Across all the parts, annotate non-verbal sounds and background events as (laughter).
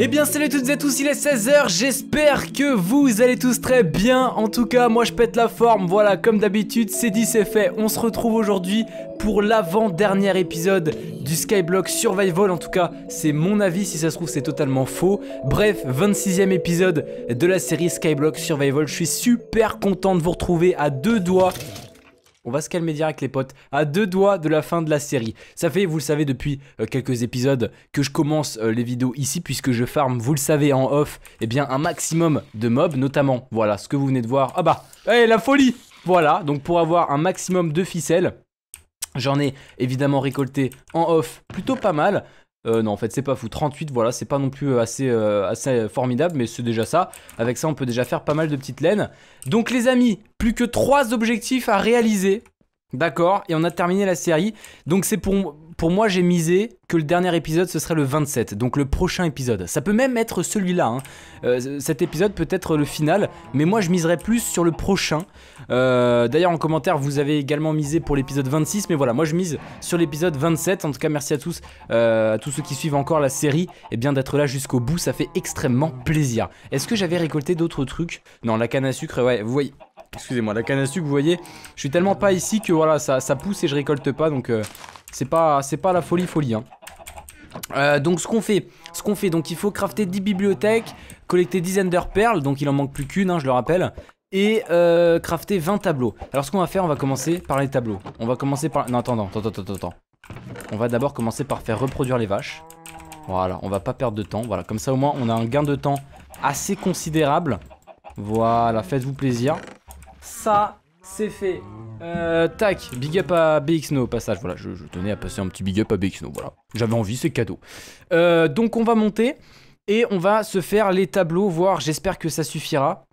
Eh bien salut à toutes et à tous, il est 16h, j'espère que vous allez tous très bien, en tout cas moi je pète la forme, voilà comme d'habitude c'est dit c'est fait, on se retrouve aujourd'hui pour l'avant-dernier épisode du Skyblock Survival, en tout cas c'est mon avis, si ça se trouve c'est totalement faux. Bref, 26ème épisode de la série Skyblock Survival, je suis super content de vous retrouver à deux doigts on va se calmer direct les potes, à deux doigts de la fin de la série. Ça fait, vous le savez depuis euh, quelques épisodes, que je commence euh, les vidéos ici, puisque je farm, vous le savez, en off, eh bien un maximum de mobs, notamment, voilà, ce que vous venez de voir. Ah bah, la folie Voilà, donc pour avoir un maximum de ficelles, J'en ai évidemment récolté en off plutôt pas mal. Euh, non, en fait, c'est pas fou. 38, voilà, c'est pas non plus euh, assez, euh, assez formidable, mais c'est déjà ça. Avec ça, on peut déjà faire pas mal de petites laines. Donc, les amis, plus que 3 objectifs à réaliser. D'accord Et on a terminé la série. Donc, c'est pour pour moi, j'ai misé que le dernier épisode, ce serait le 27, donc le prochain épisode. Ça peut même être celui-là. Hein. Euh, cet épisode peut être le final, mais moi, je miserais plus sur le prochain. Euh, d'ailleurs, en commentaire, vous avez également misé pour l'épisode 26, mais voilà, moi, je mise sur l'épisode 27. En tout cas, merci à tous, euh, à tous ceux qui suivent encore la série, et bien d'être là jusqu'au bout, ça fait extrêmement plaisir. Est-ce que j'avais récolté d'autres trucs Non, la canne à sucre, ouais, vous voyez, excusez-moi, la canne à sucre, vous voyez, je suis tellement pas ici que voilà, ça, pousse et je récolte pas, donc c'est pas, c'est pas la folie folie. Hein. Euh, donc ce qu'on fait, ce qu'on fait, donc il faut crafter 10 bibliothèques, collecter 10 ender perles, donc il en manque plus qu'une, hein, je le rappelle, et euh, crafter 20 tableaux. Alors ce qu'on va faire, on va commencer par les tableaux. On va commencer par... Non, attends, attends, attends, attends. On va d'abord commencer par faire reproduire les vaches. Voilà, on va pas perdre de temps. Voilà, comme ça au moins on a un gain de temps assez considérable. Voilà, faites-vous plaisir. Ça, c'est fait. tac, big up à BXNO au passage. Voilà, je, tenais à passer un petit big up à BXNO. Voilà, j'avais envie, c'est cadeau. donc on va monter et on va se faire les tableaux, voir. J'espère que ça suffira.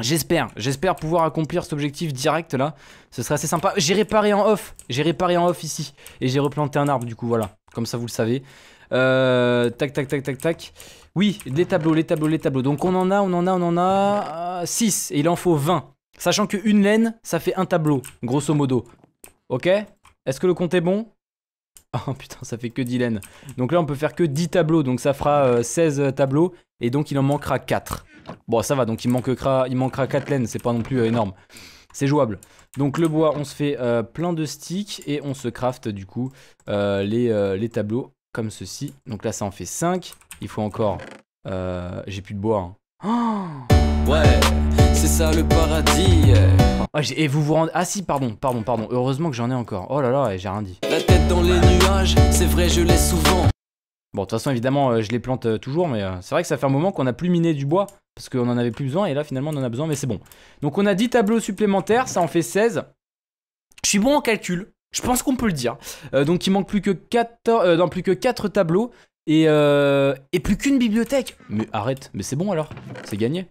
J'espère, j'espère pouvoir accomplir cet objectif direct là. Ce serait assez sympa. J'ai réparé en off, j'ai réparé en off ici et j'ai replanté un arbre du coup. Voilà, comme ça vous le savez. tac, tac, tac, tac, tac. Oui, les tableaux, les tableaux, les tableaux. Donc on en a, on en a, on en a 6 et il en faut 20. Sachant qu'une laine, ça fait un tableau, grosso modo. Ok Est-ce que le compte est bon Oh (laughs) putain, ça fait que 10 laines. Donc là, on peut faire que 10 tableaux, donc ça fera 16 euh, euh, tableaux, et donc il en manquera 4. Bon, ça va, donc il manquera, il manquera 4 laines, c'est pas non plus euh, énorme. C'est jouable. Donc le bois, on se fait plein de sticks, et on se craft du coup les, les, tableaux comme ceci. Donc là, ça en fait 5. Il faut encore... J'ai plus de bois. Hein. (gasps) ouais c'est ça le paradis. Ah, et vous vous rendez. Ah si, pardon, pardon, pardon. Heureusement que j'en ai encore. Oh là là, j'ai rien dit. La tête dans les nuages, c'est vrai, je l'ai souvent. Bon, de toute façon, évidemment, euh, je les plante euh, toujours, mais euh, c'est vrai que ça fait un moment qu'on a plus miné du bois, parce qu'on en avait plus besoin, et là, finalement, on en a besoin, mais c'est bon. Donc, on a 10 tableaux supplémentaires, ça en fait 16. Je suis bon en calcul, je pense qu'on peut le dire. donc, il manque plus que 4, dans plus que 4 tableaux, et, et plus qu'une bibliothèque. Mais arrête, mais c'est bon alors, c'est gagné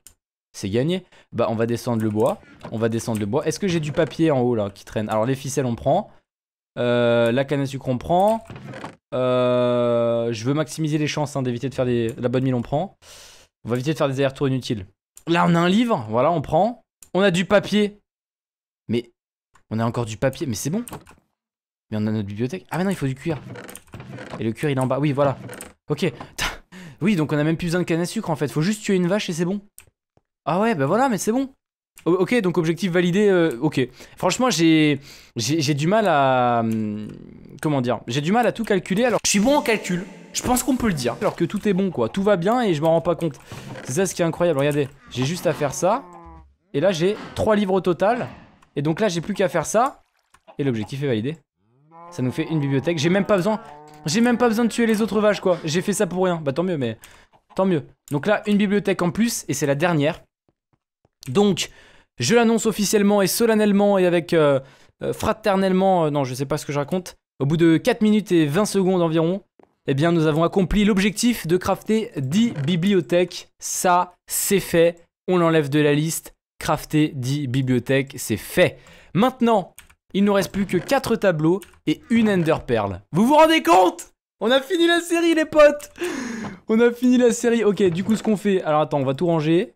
c'est gagné. Bah on va descendre le bois, on va descendre le bois. Est-ce que j'ai du papier en haut là qui traîne Alors les ficelles on prend, euh, la canne à sucre on prend, euh, je veux maximiser les chances hein, d'éviter de faire des... la bonne mine on prend. On va éviter de faire des allers-retours inutiles. Là on a un livre, voilà on prend, on a du papier. Mais on a encore du papier, mais c'est bon. Mais on a notre bibliothèque. Ah mais non il faut du cuir. Et le cuir il est en bas, oui voilà. Ok, (laughs) oui donc on a même plus besoin de canne à sucre en fait, faut juste tuer une vache et c'est bon. Ah ouais, bah voilà, mais c'est bon. Ok, donc objectif validé, euh, ok. Franchement, j'ai du mal à... Hum, comment dire J'ai du mal à tout calculer, alors je suis bon en calcul. Je pense qu'on peut le dire. Alors que tout est bon, quoi. Tout va bien et je m'en rends pas compte. C'est ça ce qui est incroyable, regardez. J'ai juste à faire ça. Et là, j'ai 3 livres au total. Et donc là, j'ai plus qu'à faire ça. Et l'objectif est validé. Ça nous fait une bibliothèque. J'ai même pas besoin... J'ai même pas besoin de tuer les autres vaches, quoi. J'ai fait ça pour rien. Bah tant mieux, mais... Tant mieux. Donc là, une bibliothèque en plus, et c'est la dernière. Donc, je l'annonce officiellement et solennellement et avec euh, euh, fraternellement, euh, non, je sais pas ce que je raconte, au bout de 4 minutes et 20 secondes environ, eh bien, nous avons accompli l'objectif de crafter 10 bibliothèques. Ça, c'est fait. On l'enlève de la liste. Crafter 10 bibliothèques, c'est fait. Maintenant, il ne reste plus que 4 tableaux et une Ender Pearl. Vous vous rendez compte On a fini la série, les potes On a fini la série. Ok, du coup, ce qu'on fait... Alors, attends, on va tout ranger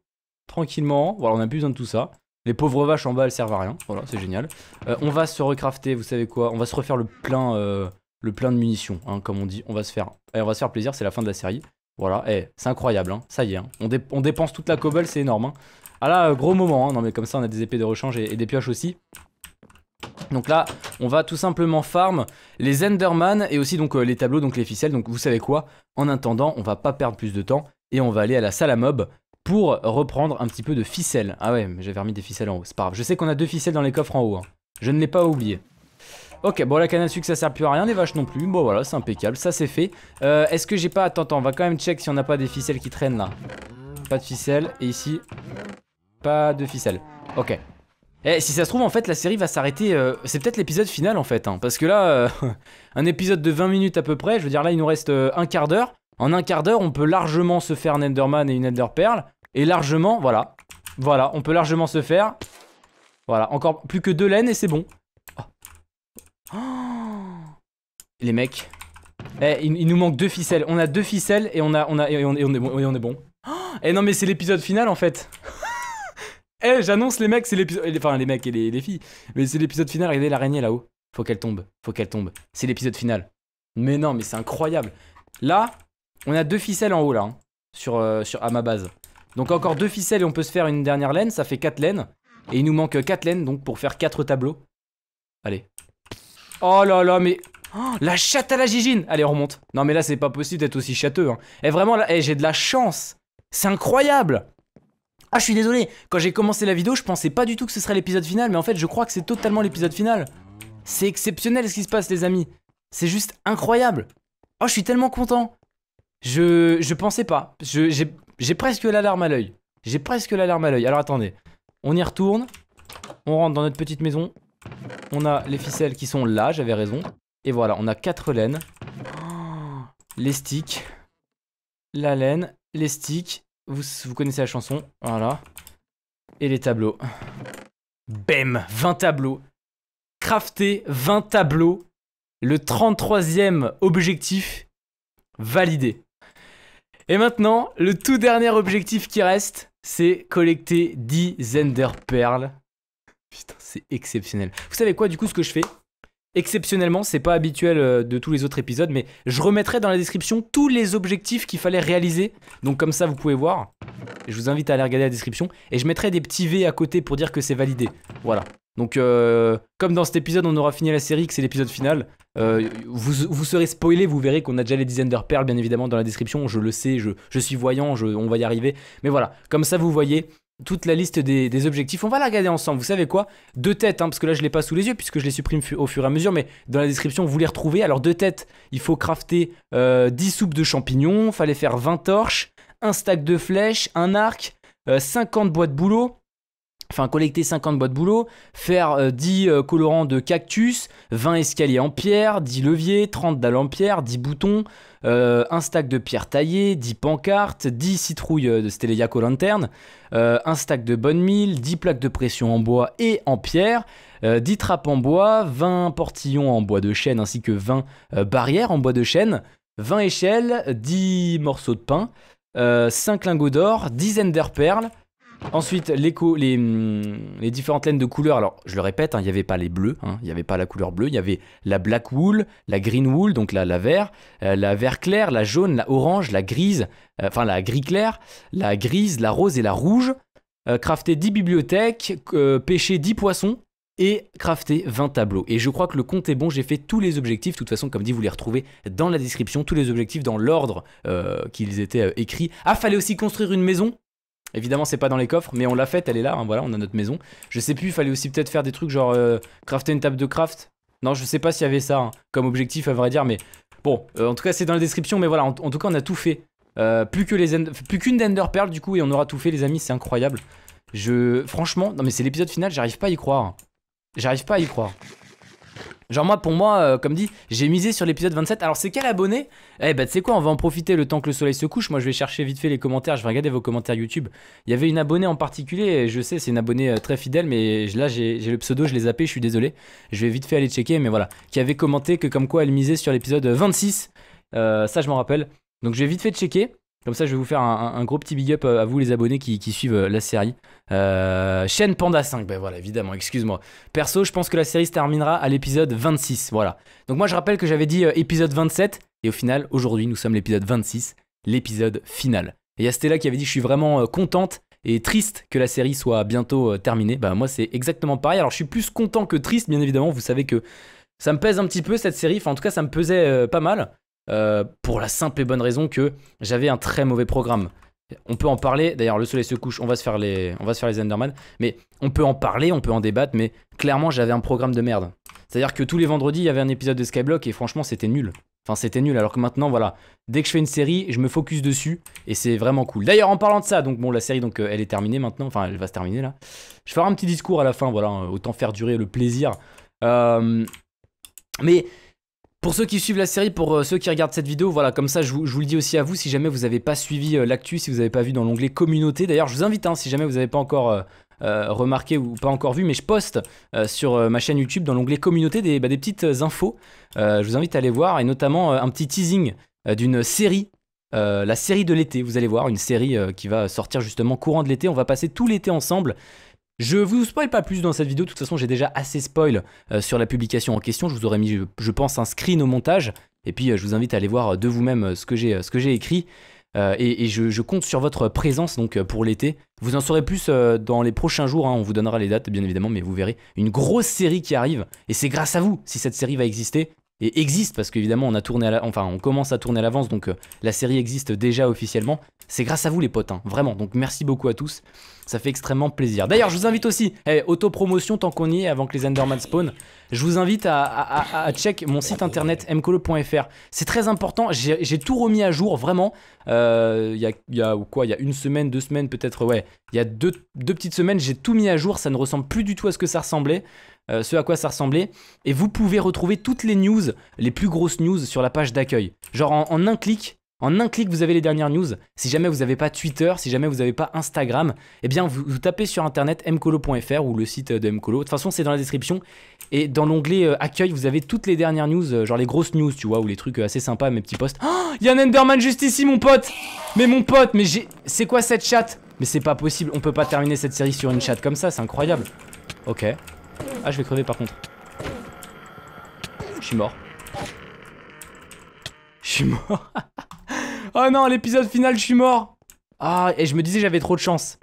tranquillement. Voilà, on a plus besoin de tout ça. Les pauvres vaches en bas, elles servent à rien. Voilà, c'est génial. Euh, on va se recrafter, vous savez quoi On va se refaire le plein, euh, le plein de munitions, hein, comme on dit. On va se faire, eh, on va se faire plaisir, c'est la fin de la série. Voilà, eh, c'est incroyable, hein. ça y est. Hein. On, dépense toute la cobble, c'est énorme. Ah là, euh, gros moment. Non mais comme ça, on a des épées de rechange et, des pioches aussi. Donc là, on va tout simplement farm les Enderman et aussi donc les tableaux, donc les ficelles. Donc vous savez quoi En attendant, on va pas perdre plus de temps et on va aller à la salle à mob pour reprendre un petit peu de ficelle. Ah ouais, j'avais remis des ficelles en haut, c'est pas grave. Je sais qu'on a deux ficelles dans les coffres en haut. Hein. Je ne l'ai pas oublié. Ok, bon la canne à sucre ça sert plus à rien, les vaches non plus. Bon voilà, c'est impeccable, ça c'est fait. Euh, est-ce que j'ai pas... Attends, attends, on va quand même check si on n'a pas des ficelles qui traînent là. Pas de ficelle, et ici... Pas de ficelles. Ok. Eh, si ça se trouve, en fait, la série va s'arrêter... Euh, c'est peut-être l'épisode final, en fait. Hein, parce que là, euh, (laughs) un épisode de 20 minutes à peu près, je veux dire, là, il nous reste un quart d'heure. En un quart d'heure, on peut largement se faire un Enderman et une Enderpearl. Et largement, voilà. Voilà, on peut largement se faire. Voilà, encore plus que deux laines et c'est bon. Ah. Oh. Les mecs. Eh, il, nous manque deux ficelles. On a deux ficelles et on a, on a et on, est bon. Et oh. eh non mais c'est l'épisode final en fait. (laughs) eh j'annonce les mecs, c'est l'épisode. Enfin les mecs et les, filles. Mais c'est l'épisode final. Regardez l'araignée là-haut. Faut qu'elle tombe. Faut qu'elle tombe. C'est l'épisode final. Mais non mais c'est incroyable. Là, on a deux ficelles en haut là. Hein, sur, euh, sur à ma base. Donc encore deux ficelles et on peut se faire une dernière laine, ça fait 4 laines. Et il nous manque 4 laines donc pour faire 4 tableaux. Allez. Oh là là, mais... Oh, la chatte à la gigine Allez, on remonte. Non mais là, c'est pas possible d'être aussi châteux. Et hein. eh, vraiment, là, eh, j'ai de la chance. C'est incroyable ah, je suis désolé, quand j'ai commencé la vidéo, je pensais pas du tout que ce serait l'épisode final, mais en fait, je crois que c'est totalement l'épisode final. C'est exceptionnel ce qui se passe, les amis. C'est juste incroyable. Oh, je suis tellement content. Je, je pensais pas. Je, j'ai presque l'alarme à l'œil. J'ai presque l'alarme à l'œil. Alors attendez. On y retourne. On rentre dans notre petite maison. On a les ficelles qui sont là, j'avais raison. Et voilà, on a quatre laines. (gasps) les sticks. La laine, les sticks. Vous, vous connaissez la chanson. Voilà. Et les tableaux. Bam 20 tableaux. Crafté 20 tableaux. Le 33e objectif validé. Et maintenant, le tout dernier objectif qui reste, c'est collecter 10 Ender perles. Putain, c'est exceptionnel. Vous savez quoi, du coup, ce que je fais Exceptionnellement, c'est pas habituel euh, de tous les autres épisodes, mais je remettrai dans la description tous les objectifs qu'il fallait réaliser. Donc comme ça, vous pouvez voir. Je vous invite à aller regarder la description. Et je mettrai des petits V à côté pour dire que c'est validé. Voilà. Donc, euh, comme dans cet épisode, on aura fini la série, que c'est l'épisode final, euh, vous, serez spoilé, vous verrez qu'on a déjà les dizaines de perles, bien évidemment, dans la description. Je le sais, je, suis voyant, on va y arriver. Mais voilà, comme ça, vous voyez toute la liste des, objectifs. On va la regarder ensemble. Vous savez quoi Deux têtes, hein, parce que là, je l'ai pas sous les yeux, puisque je les supprime au fur et à mesure. Mais dans la description, vous les retrouvez. Alors, deux têtes, il faut crafter 10 euh, soupes de champignons, fallait faire 20 torches, un stack de flèches, un arc, 50 bois de boulot. Enfin, collecter 50 boîtes de boulot, faire 10 euh, euh, colorants de cactus, 20 escaliers en pierre, 10 leviers, 30 dalles en pierre, 10 boutons, 1 euh, un stack de pierres taillées, 10 pancartes, 10 citrouilles de Stellaco Lanterne, un stack de bonne mille, 10 plaques de pression en bois et en pierre, 10 trappes en bois, 20 portillons en bois de chêne ainsi que 20 barrières en bois de chêne, 20 échelles, 10 morceaux de pain, 5 lingots d'or, 10 perles. Ensuite, les, hum, les, différentes laines de couleurs. Alors, je le répète, hein, il n'y avait pas les bleus, hein, il n'y avait pas la couleur bleue, il y avait la black wool, la green wool, donc la, la vert, euh, la vert clair, la jaune, la orange, la grise, euh, enfin la gris clair, la grise, la rose et la rouge. Euh, crafter 10 bibliothèques, pêcher 10 poissons, et crafter 20 tableaux. Et je crois que le compte est bon, j'ai fait tous les objectifs. De toute façon, comme dit, vous les retrouvez dans la description, tous les objectifs dans l'ordre qu'ils étaient écrits. Ah, fallait aussi construire une maison Évidemment, c'est pas dans les coffres, mais on l'a fait elle est là, hein, voilà, on a notre maison. Je sais plus, il fallait aussi peut-être faire des trucs genre euh, crafter une table de craft. Non, je sais pas s'il y avait ça hein, comme objectif, à vrai dire, mais bon, euh, en tout cas, c'est dans la description, mais voilà, en, tout cas, on a tout fait. Euh, plus que les plus qu'une d'Ender Pearl, du coup, et on aura tout fait, les amis, c'est incroyable. Je... Franchement, non mais c'est l'épisode final, j'arrive pas à y croire. J'arrive pas à y croire. Genre moi pour moi euh, comme dit j'ai misé sur l'épisode 27 Alors c'est quel abonné Eh bah tu sais quoi on va en profiter le temps que le soleil se couche Moi je vais chercher vite fait les commentaires Je vais regarder vos commentaires YouTube Il y avait une abonnée en particulier Je sais c'est une abonnée euh, très fidèle Mais là j'ai le pseudo je l'ai zappé je suis désolé Je vais vite fait aller checker mais voilà Qui avait commenté que comme quoi elle misait sur l'épisode 26 euh, Ça je m'en rappelle Donc je vais vite fait checker comme ça, je vais vous faire un, gros petit big up euh, à vous, les abonnés qui, suivent euh, la série. Euh, chaîne Panda 5, ben voilà, évidemment, excuse-moi. Perso, je pense que la série se terminera à l'épisode 26, voilà. Donc moi, je rappelle que j'avais dit épisode 27, et au final, aujourd'hui, nous sommes l'épisode 26, l'épisode final. Et il y a Stella qui avait dit, je suis vraiment contente et triste que la série soit bientôt terminée. Bah moi, c'est exactement pareil. Alors, je suis plus content que triste, bien évidemment, vous savez que ça me pèse un petit peu cette série, enfin en tout cas ça me pesait pas mal. Euh, pour la simple et bonne raison que j'avais un très mauvais programme. On peut en parler, d'ailleurs le soleil se couche, on va se faire les, on va se faire les Enderman, mais on peut en parler, on peut en débattre, mais clairement j'avais un programme de merde. C'est-à-dire que tous les vendredis il y avait un épisode de Skyblock et franchement c'était nul. Enfin c'était nul, alors que maintenant voilà, dès que je fais une série, je me focus dessus et c'est vraiment cool. D'ailleurs en parlant de ça, donc bon la série donc euh, elle est terminée maintenant, enfin elle va se terminer là. Je ferai un petit discours à la fin, voilà, hein, autant faire durer le plaisir. Euh, mais pour ceux qui suivent la série, pour euh, ceux qui regardent cette vidéo, voilà, comme ça je vous, le dis aussi à vous, si jamais vous n'avez pas suivi euh, l'actu, si vous n'avez pas vu dans l'onglet communauté, d'ailleurs je vous invite, hein, si jamais vous n'avez pas encore euh, remarqué ou pas encore vu, mais je poste sur ma chaîne YouTube dans l'onglet communauté des, bah, petites infos, je vous invite à aller voir, et notamment un petit teasing d'une série la série de l'été, vous allez voir, une série qui va sortir justement courant de l'été. On va passer tout l'été ensemble je vous spoil pas plus dans cette vidéo, de toute façon j'ai déjà assez spoil euh, sur la publication en question, je vous aurais mis je, pense un screen au montage, et puis euh, je vous invite à aller voir euh, de vous-même ce que j'ai écrit, et, je, compte sur votre présence donc pour l'été. Vous en saurez plus dans les prochains jours, hein. on vous donnera les dates bien évidemment, mais vous verrez une grosse série qui arrive, et c'est grâce à vous si cette série va exister, et existe parce qu'évidemment on a tourné à enfin on commence à tourner à l'avance donc euh, la série existe déjà officiellement. C'est grâce à vous les potes, hein, vraiment. Donc merci beaucoup à tous, ça fait extrêmement plaisir. D'ailleurs je vous invite aussi, eh, auto promotion tant qu'on y est avant que les Enderman spawn je vous invite à, check mon site internet mcolo.fr. C'est très important. J'ai tout remis à jour, vraiment. Euh, il y, a, quoi Il une semaine, deux semaines, peut-être. Ouais, il y a deux, petites semaines. J'ai tout mis à jour. Ça ne ressemble plus du tout à ce que ça ressemblait. Euh, ce à quoi ça ressemblait. Et vous pouvez retrouver toutes les news, les plus grosses news sur la page d'accueil. Genre en un clic, en un clic, vous avez les dernières news. Si jamais vous n'avez pas Twitter, si jamais vous n'avez pas Instagram, eh bien, vous, tapez sur internet mcolo.fr ou le site de mcolo. De toute façon, c'est dans la description. Et dans l'onglet euh, accueil, vous avez toutes les dernières news, euh, genre les grosses news, tu vois, ou les trucs euh, assez sympas, mes petits posts. Oh, il y a un Enderman juste ici, mon pote Mais mon pote, mais j'ai. C'est quoi cette chatte Mais c'est pas possible, on peut pas terminer cette série sur une chatte comme ça, c'est incroyable. Ok. Ah, je vais crever par contre. Je suis mort. Je suis mort. (laughs) Oh non, l'épisode final, je suis mort. Ah, et je me disais j'avais trop de chance.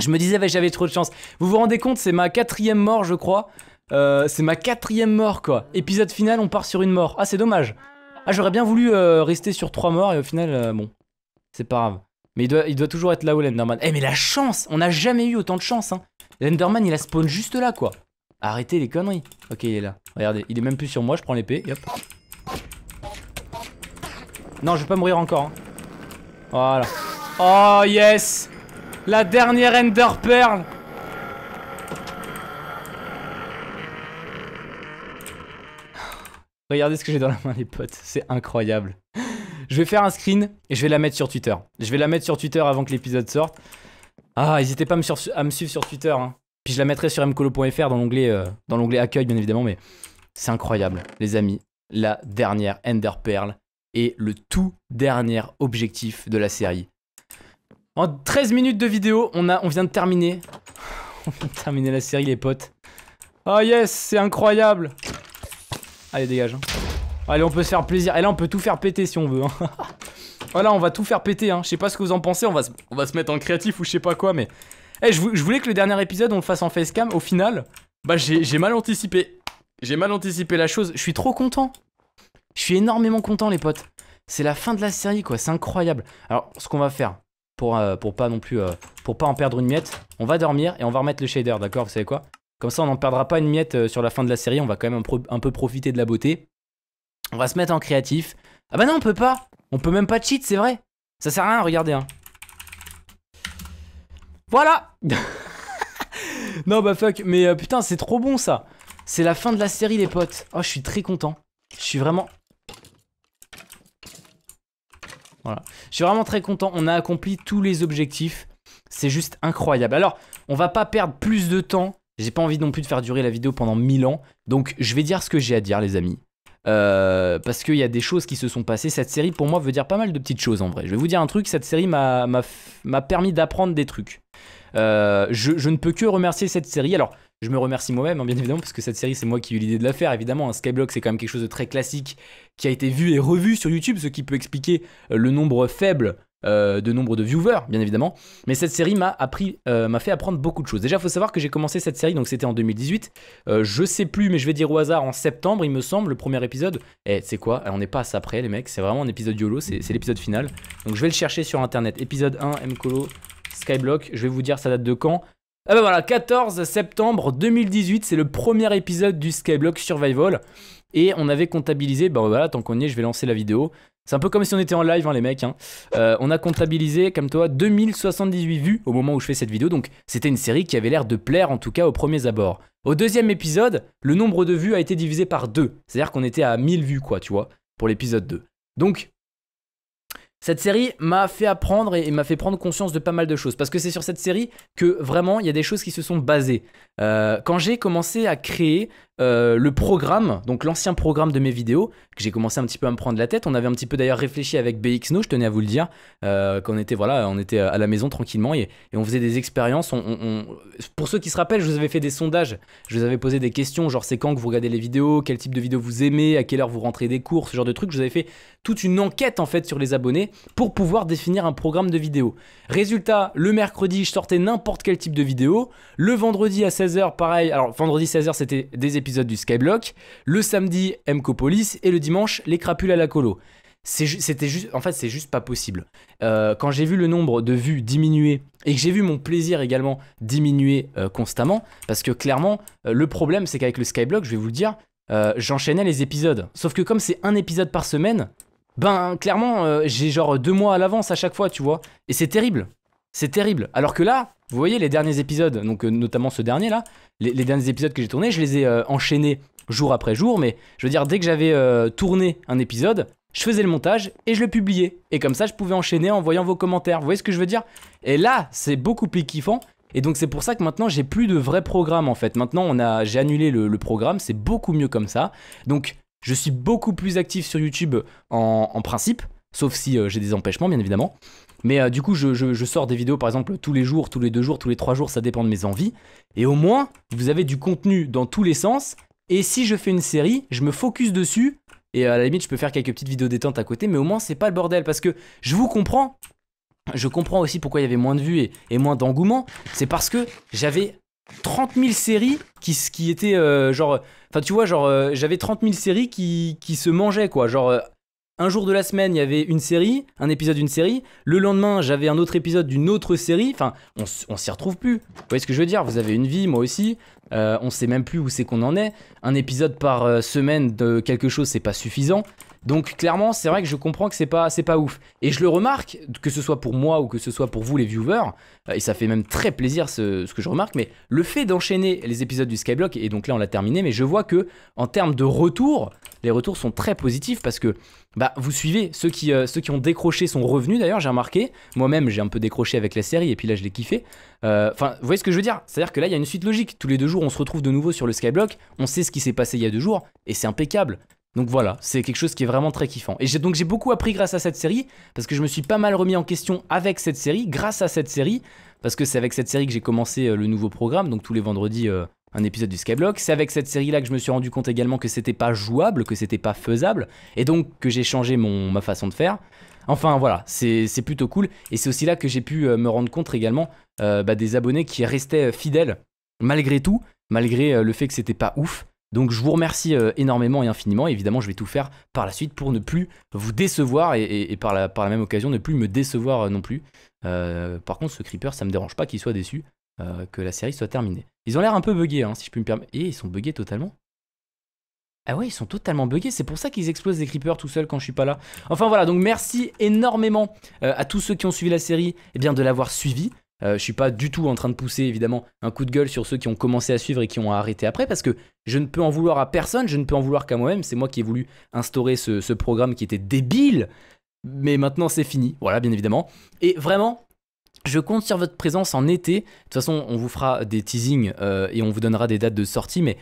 Je me disais j'avais trop de chance. Vous vous rendez compte, c'est ma quatrième mort, je crois. Euh, c'est ma quatrième mort, quoi. Épisode final, on part sur une mort. Ah, c'est dommage. Ah, j'aurais bien voulu euh, rester sur trois morts et au final, euh, bon, c'est pas grave. Mais il doit, il doit toujours être là où l'Enderman. Eh, mais la chance On n'a jamais eu autant de chance, hein. L'Enderman, il a spawn juste là, quoi. Arrêtez les conneries. Ok, il est là. Regardez, il est même plus sur moi, je prends l'épée, hop. Non, je vais pas mourir encore. Hein. Voilà. Oh yes La dernière Ender Pearl Regardez ce que j'ai dans la main les potes, c'est incroyable. Je vais faire un screen et je vais la mettre sur Twitter. Je vais la mettre sur Twitter avant que l'épisode sorte. Ah, n'hésitez pas à me, suivre sur Twitter. Hein. Puis je la mettrai sur mcolo.fr dans l'onglet euh, dans l'onglet accueil bien évidemment, mais c'est incroyable les amis. La dernière Ender Pearl. Et le tout dernier objectif de la série. En 13 minutes de vidéo, on, a, on vient de terminer. (laughs) on vient de terminer la série, les potes. Oh yes, c'est incroyable Allez, dégage. Hein. Allez, on peut se faire plaisir. Et eh, là, on peut tout faire péter si on veut. Hein. (laughs) voilà, on va tout faire péter. Hein. Je sais pas ce que vous en pensez. On va, se, on va se mettre en créatif ou je sais pas quoi, mais... Eh, je, voulais que le dernier épisode, on le fasse en facecam. Au final, bah j'ai mal anticipé. J'ai mal anticipé la chose. Je suis trop content. Je suis énormément content, les potes. C'est la fin de la série, quoi. C'est incroyable. Alors, ce qu'on va faire, pour, euh, pour pas non plus... Euh, pour pas en perdre une miette, on va dormir et on va remettre le shader, d'accord Vous savez quoi Comme ça, on n'en perdra pas une miette euh, sur la fin de la série. On va quand même un, peu profiter de la beauté. On va se mettre en créatif. Ah bah non, on peut pas On peut même pas cheat, c'est vrai Ça sert à rien, regardez, hein. Voilà (laughs) Non bah fuck, mais putain, c'est trop bon ça C'est la fin de la série, les potes Oh, je suis très content Je suis vraiment je suis vraiment très content. On a accompli tous les objectifs. C'est juste incroyable. Alors, on va pas perdre plus de temps. J'ai pas envie non plus de faire durer la vidéo pendant 1000 ans. Donc, je vais dire ce que j'ai à dire, les amis. Euh, parce qu'il y a des choses qui se sont passées. Cette série, pour moi, veut dire pas mal de petites choses en vrai. Je vais vous dire un truc, cette série m'a permis d'apprendre des trucs. Euh, je, ne peux que remercier cette série. Alors, je me remercie moi-même, hein, bien évidemment, parce que cette série, c'est moi qui ai eu l'idée de la faire, évidemment. Hein. Skyblock, c'est quand même quelque chose de très classique qui a été vu et revu sur YouTube, ce qui peut expliquer euh, le nombre faible euh, de nombre de viewers, bien évidemment. Mais cette série m'a appris, euh, m'a fait apprendre beaucoup de choses. Déjà, il faut savoir que j'ai commencé cette série, donc c'était en 2018. je sais plus, mais je vais dire au hasard, en septembre, il me semble, le premier épisode. Eh, c'est quoi eh, On n'est pas à ça près, les mecs. C'est vraiment un épisode YOLO, c'est l'épisode final. Donc je vais le chercher sur internet. Épisode 1, M.Colo, Skyblock. Je vais vous dire ça date de quand. Ah bah voilà, 14 septembre 2018, c'est le premier épisode du Skyblock Survival. Et on avait comptabilisé, bah voilà, tant qu'on y est, je vais lancer la vidéo. C'est un peu comme si on était en live, hein, les mecs. Hein. Euh, on a comptabilisé, comme toi, 2078 vues au moment où je fais cette vidéo. Donc c'était une série qui avait l'air de plaire, en tout cas, aux premiers abords. Au deuxième épisode, le nombre de vues a été divisé par deux. C'est-à-dire qu'on était à 1000 vues, quoi, tu vois, pour l'épisode 2. Donc cette série m'a fait apprendre et, m'a fait prendre conscience de pas mal de choses, parce que c'est sur cette série que vraiment il y a des choses qui se sont basées. Euh, quand j'ai commencé à créer euh, le programme, donc l'ancien programme de mes vidéos, que j'ai commencé un petit peu à me prendre la tête. On avait un petit peu d'ailleurs réfléchi avec BXNO, je tenais à vous le dire, euh, qu'on était, voilà, on était à la maison tranquillement et, on faisait des expériences. On, Pour ceux qui se rappellent, je vous avais fait des sondages, je vous avais posé des questions, genre c'est quand que vous regardez les vidéos, quel type de vidéos vous aimez, à quelle heure vous rentrez des cours, ce genre de trucs. Je vous avais fait toute une enquête en fait sur les abonnés pour pouvoir définir un programme de vidéo. Résultat, le mercredi, je sortais n'importe quel type de vidéo. Le vendredi à 16h, pareil. Alors, vendredi 16h, c'était des épisodes du Skyblock. Le samedi, Mcopolis. Et le dimanche, les crapules à la colo. C'était juste, en fait, c'est juste pas possible. Euh, quand j'ai vu le nombre de vues diminuer et que j'ai vu mon plaisir également diminuer euh, constamment, parce que clairement, euh, le problème, c'est qu'avec le Skyblock, je vais vous le dire, j'enchaînais les épisodes. Sauf que comme c'est un épisode par semaine, ben clairement, euh, j'ai genre deux mois à l'avance à chaque fois, tu vois. Et c'est terrible. C'est terrible. Alors que là, vous voyez les derniers épisodes, donc euh, notamment ce dernier là, les, derniers épisodes que j'ai tournés, je les ai euh, enchaînés jour après jour, mais je veux dire, dès que j'avais tourné un épisode, je faisais le montage et je le publiais. Et comme ça, je pouvais enchaîner en voyant vos commentaires. Vous voyez ce que je veux dire Et là, c'est beaucoup plus kiffant. Et donc c'est pour ça que maintenant j'ai plus de vrai programme en fait. Maintenant on a, j'ai annulé le programme, c'est beaucoup mieux comme ça. Donc je suis beaucoup plus actif sur YouTube en, principe, sauf si euh, j'ai des empêchements, bien évidemment. Mais euh, du coup, je, sors des vidéos, par exemple, tous les jours, tous les deux jours, tous les trois jours, ça dépend de mes envies. Et au moins, vous avez du contenu dans tous les sens. Et si je fais une série, je me focus dessus. Et à la limite, je peux faire quelques petites vidéos détente à côté, mais au moins, c'est pas le bordel. Parce que je vous comprends, je comprends aussi pourquoi il y avait moins de vues et moins d'engouement. C'est parce que j'avais 30 000 séries qui, qui étaient euh, genre. Enfin, tu vois, genre, euh, j'avais 30 000 séries qui, qui, se mangeaient, quoi. Genre, euh, un jour de la semaine, il y avait une série, un épisode d'une série. Le lendemain, j'avais un autre épisode d'une autre série. Enfin, on, on s'y retrouve plus. Vous voyez ce que je veux dire Vous avez une vie, moi aussi. on sait même plus où c'est qu'on en est. Un épisode par semaine de quelque chose, c'est pas suffisant. Donc clairement, c'est vrai que je comprends que c'est pas, pas ouf. Et je le remarque, que ce soit pour moi ou que ce soit pour vous les viewers, euh, et ça fait même très plaisir ce, que je remarque, mais le fait d'enchaîner les épisodes du Skyblock, et donc là on l'a terminé, mais je vois que en termes de retour, les retours sont très positifs parce que bah, vous suivez ceux qui, euh, ceux qui ont décroché sont revenus d'ailleurs, j'ai remarqué. Moi-même, j'ai un peu décroché avec la série et puis là, je l'ai kiffé. Euh, enfin, vous voyez ce que je veux dire C'est-à-dire que là, il y a une suite logique. Tous les deux jours, on se retrouve de nouveau sur le Skyblock, on sait ce qui s'est passé il y a deux jours et c'est impeccable. Donc voilà, c'est quelque chose qui est vraiment très kiffant. Et donc j'ai beaucoup appris grâce à cette série, parce que je me suis pas mal remis en question avec cette série, grâce à cette série, parce que c'est avec cette série que j'ai commencé euh, le nouveau programme, donc tous les vendredis euh, un épisode du Skyblock. C'est avec cette série-là que je me suis rendu compte également que c'était pas jouable, que c'était pas faisable, et donc que j'ai changé ma façon de faire. Enfin voilà, c'est plutôt cool, et c'est aussi là que j'ai pu euh, me rendre compte également bah, des abonnés qui restaient fidèles malgré tout, malgré le fait que c'était pas ouf. Donc je vous remercie euh, énormément et infiniment. évidemment, je vais tout faire par la suite pour ne plus vous décevoir et, par, la, même occasion ne plus me décevoir euh, non plus. Euh, par contre, ce creeper, ça me dérange pas qu'il soit déçu que la série soit terminée. Ils ont l'air un peu buggés, hein, si je peux me permettre. Et ils sont buggés totalement. Ah ouais, ils sont totalement buggés, c'est pour ça qu'ils explosent des creepers tout seuls quand je suis pas là. Enfin voilà, donc merci énormément à tous ceux qui ont suivi la série, et eh bien de l'avoir suivi. Euh, je suis pas du tout en train de pousser évidemment un coup de gueule sur ceux qui ont commencé à suivre et qui ont arrêté après parce que je ne peux en vouloir à personne, je ne peux en vouloir qu'à moi-même. C'est moi qui ai voulu instaurer ce, programme qui était débile, mais maintenant c'est fini. Voilà, bien évidemment. Et vraiment, je compte sur votre présence en été. De toute façon, on vous fera des teasings euh, et on vous donnera des dates de sortie, mais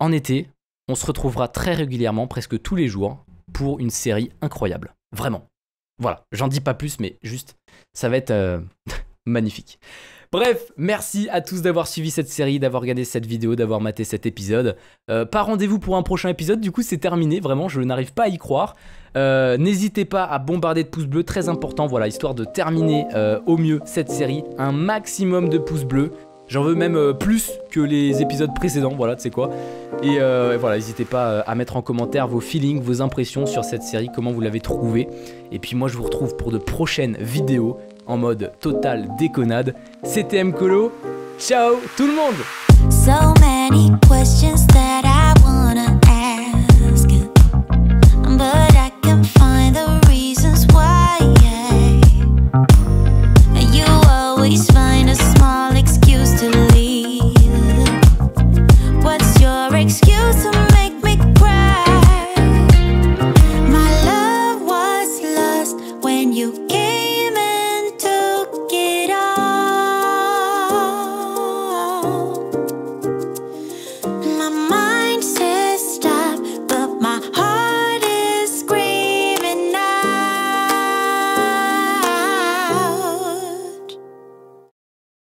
en été, on se retrouvera très régulièrement, presque tous les jours, pour une série incroyable. Vraiment. Voilà, j'en dis pas plus, mais juste, ça va être... Euh, (laughs) magnifique. Bref, merci à tous d'avoir suivi cette série, d'avoir regardé cette vidéo, d'avoir maté cet épisode. Euh, pas rendez-vous pour un prochain épisode, du coup c'est terminé, vraiment, je n'arrive pas à y croire. Euh, n'hésitez pas à bombarder de pouces bleus, très important, voilà, histoire de terminer euh, au mieux cette série. Un maximum de pouces bleus, J'en veux même plus que les épisodes précédents, voilà, tu sais quoi. Et, et voilà, n'hésitez pas à mettre en commentaire vos feelings, vos impressions sur cette série, comment vous l'avez trouvée. Et puis moi, je vous retrouve pour de prochaines vidéos en mode total déconnade. C'était Mkolo, Ciao tout le monde!